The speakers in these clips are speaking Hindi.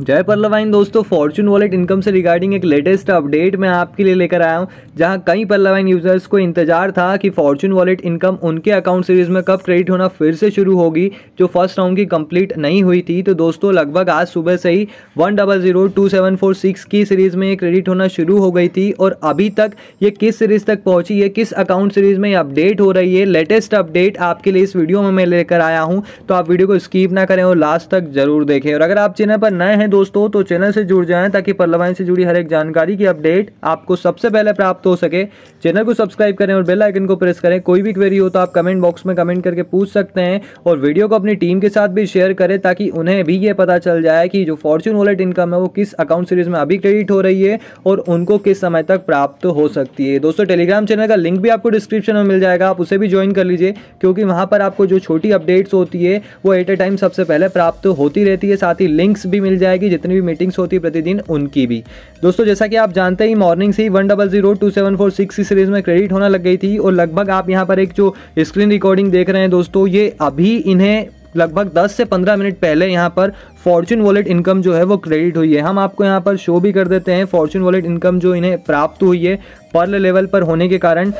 जय पल्लवाइन दोस्तों फॉर्चून वॉलेट इनकम से रिगार्डिंग एक लेटेस्ट अपडेट मैं आपके लिए लेकर आया हूं जहां कई पल्लवाइन यूजर्स को इंतजार था कि फॉर्चून वॉलेट इनकम उनके अकाउंट सीरीज में कब क्रेडिट होना फिर से शुरू होगी जो फर्स्ट राउंड की कंप्लीट नहीं हुई थी तो दोस्तों लगभग आज सुबह से ही one double zero two seven four six की सीरीज़ में ये क्रेडिट होना शुरू हो गई थी और अभी तक ये किस सीरीज़ तक पहुँची है किस अकाउंट सीरीज़ में ये अपडेट हो रही है लेटेस्ट अपडेट आपके लिए इस वीडियो में मैं लेकर आया हूँ तो आप वीडियो को स्कीप ना करें और लास्ट तक जरूर देखें और अगर आप चैनल पर नए हैं हैं दोस्तों तो चैनल से जुड़ जाएं ताकि पल्लवाइन से जुड़ी हर एक जानकारी की अपडेट आपको सबसे पहले प्राप्त हो सके चैनल को सब्सक्राइब करें और बेल आइकन को प्रेस करें कोई भी क्वेरी हो तो आप कमेंट बॉक्स में कमेंट करके पूछ सकते हैं और वीडियो को अपनी टीम के साथ भी शेयर करें ताकि उन्हें भी ये पता चल जाए कि जो फॉर्चून वॉलेट इनकम है वो किस अकाउंट सीरीज में अभी क्रेडिट हो रही है और उनको किस समय तक प्राप्त हो सकती है दोस्तों टेलीग्राम चैनल का लिंक भी आपको डिस्क्रिप्शन में मिल जाएगा आप उसे भी ज्वाइन कर लीजिए क्योंकि वहाँ पर आपको जो छोटी अपडेट्स होती है वो एट ए टाइम सबसे पहले प्राप्त होती रहती है साथ ही लिंक्स भी मिल जाएगी जाएगी जितनी भी मीटिंग्स होती है प्रतिदिन उनकी भी दोस्तों जैसा कि आप जानते ही मॉर्निंग से ही one double zero two seven four six की सीरीज में क्रेडिट होना लग गई थी और लगभग आप यहाँ पर एक जो स्क्रीन रिकॉर्डिंग देख रहे हैं दोस्तों ये अभी इन्हें लगभग 10 से 15 मिनट पहले यहाँ पर फॉर्चून वॉलेट इनकम जो है वो क्रेडिट हुई है हम आपको यहाँ पर शो भी कर देते हैं फॉर्चून वॉलेट इनकम जो इन्हें प्राप्त हुई है पर्ल लेवल पर होने के कारण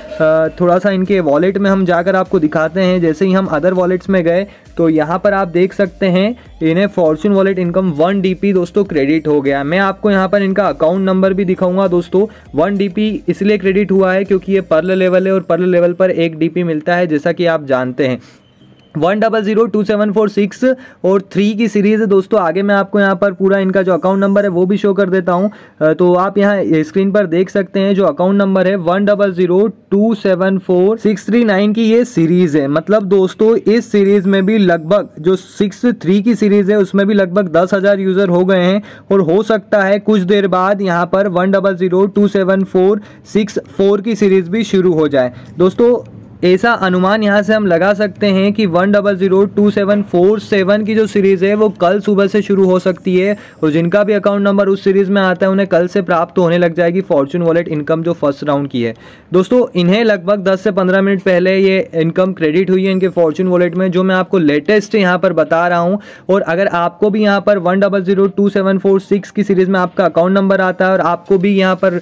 थोड़ा सा इनके वॉलेट में हम जाकर आपको दिखाते हैं जैसे ही हम अदर वॉलेट्स में गए तो यहाँ पर आप देख सकते हैं इन्हें Fortune wallet income one DP दोस्तों क्रेडिट हो गया मैं आपको यहाँ पर इनका अकाउंट नंबर भी दिखाऊंगा दोस्तों वन डीपी इसलिए क्रेडिट हुआ है क्योंकि ये पर्ल लेवल है और पर्ल लेवल पर एक डीपी मिलता है जैसा कि आप जानते हैं one double zero two seven four six और थ्री की सीरीज़ है दोस्तों आगे मैं आपको यहाँ पर पूरा इनका जो अकाउंट नंबर है वो भी शो कर देता हूँ तो आप यहाँ स्क्रीन पर देख सकते हैं जो अकाउंट नंबर है one double zero two seven four six three nine की ये सीरीज़ है मतलब दोस्तों इस सीरीज़ में भी लगभग जो सिक्स थ्री की सीरीज़ है उसमें भी लगभग दस हज़ार यूज़र हो गए हैं और हो सकता है कुछ देर बाद यहाँ पर one double zero two seven four six four की सीरीज़ भी शुरू हो जाए दोस्तों ऐसा अनुमान यहाँ से हम लगा सकते हैं कि one double zero two seven four seven की जो सीरीज़ है वो कल सुबह से शुरू हो सकती है और जिनका भी अकाउंट नंबर उस सीरीज़ में आता है उन्हें कल से प्राप्त होने लग जाएगी फॉर्चून वॉलेट इनकम जो फर्स्ट राउंड की है दोस्तों इन्हें लगभग दस से पंद्रह मिनट पहले ये इनकम क्रेडिट हुई है इनके फॉर्चून वॉलेट में जो मैं आपको लेटेस्ट यहाँ पर बता रहा हूँ और अगर आपको भी यहाँ पर one double zero two seven four six की सीरीज़ में आपका अकाउंट नंबर आता है और आपको भी यहाँ पर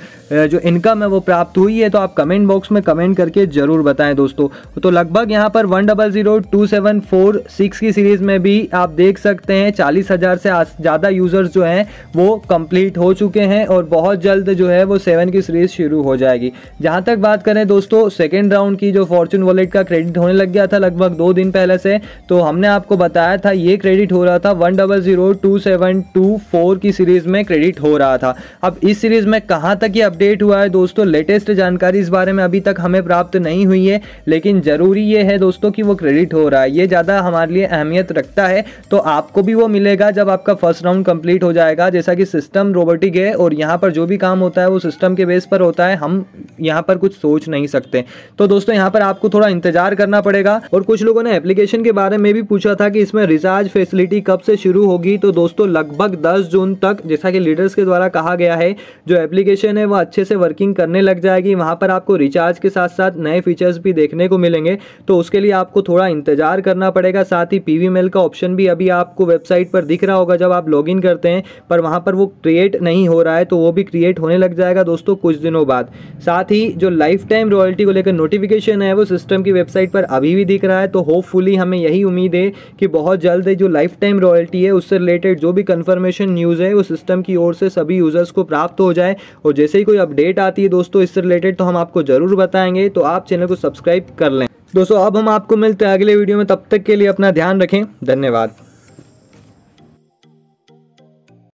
जो इनकम है वो प्राप्त हुई है तो आप कमेंट बॉक्स में कमेंट करके ज़रूर बताएं दोस्तों दोस्तों तो लगभग यहाँ पर one double zero two seven four six की सीरीज़ में भी आप देख सकते हैं चालीस हज़ार से ज़्यादा यूज़र्स जो हैं वो कंप्लीट हो चुके हैं और बहुत जल्द जो है वो सेवन की सीरीज़ शुरू हो जाएगी जहाँ तक बात करें दोस्तों सेकेंड राउंड की जो फॉर्चून वॉलेट का क्रेडिट होने लग गया था लगभग दो दिन पहले से तो हमने आपको बताया था ये क्रेडिट हो रहा था one double zero two seven two four की सीरीज़ में क्रेडिट हो रहा था अब इस सीरीज़ में कहाँ तक ये अपडेट हुआ है दोस्तों लेटेस्ट जानकारी इस बारे में अभी तक हमें प्राप्त नहीं हुई है लेकिन ज़रूरी ये है दोस्तों कि वो क्रेडिट हो रहा है ये ज़्यादा हमारे लिए अहमियत रखता है तो आपको भी वो मिलेगा जब आपका फर्स्ट राउंड कंप्लीट हो जाएगा जैसा कि सिस्टम रोबोटिक है और यहाँ पर जो भी काम होता है वो सिस्टम के बेस पर होता है हम यहाँ पर कुछ सोच नहीं सकते तो दोस्तों यहाँ पर आपको थोड़ा इंतजार करना पड़ेगा और कुछ लोगों ने एप्लीकेशन के बारे में भी पूछा था कि इसमें रिचार्ज फैसिलिटी कब से शुरू होगी तो दोस्तों लगभग दस जून तक जैसा कि लीडर्स के द्वारा कहा गया है जो एप्लीकेशन है वह अच्छे से वर्किंग करने लग जाएगी वहाँ पर आपको रिचार्ज के साथ साथ नए फीचर्स भी देख देखने को मिलेंगे तो उसके लिए आपको थोड़ा इंतजार करना पड़ेगा साथ ही पी मेल का ऑप्शन भी अभी आपको वेबसाइट पर दिख रहा होगा जब आप लॉग करते हैं पर वहाँ पर वो क्रिएट नहीं हो रहा है तो वो भी क्रिएट होने लग जाएगा दोस्तों कुछ दिनों बाद साथ ही जो लाइफ टाइम रॉयल्टी को लेकर नोटिफिकेशन है वो सिस्टम की वेबसाइट पर अभी भी दिख रहा है तो होपफुली हमें यही उम्मीद है कि बहुत जल्द जो लाइफ टाइम रॉयल्टी है उससे रिलेटेड जो भी कन्फर्मेशन न्यूज़ है वो सिस्टम की ओर से सभी यूज़र्स को प्राप्त हो जाए और जैसे ही कोई अपडेट आती है दोस्तों इससे रिलेटेड तो हम आपको ज़रूर बताएंगे तो आप चैनल को सब्सक्राइब सब्सक्राइब कर लें दोस्तों अब हम आपको मिलते हैं अगले वीडियो में तब तक के लिए अपना ध्यान रखें धन्यवाद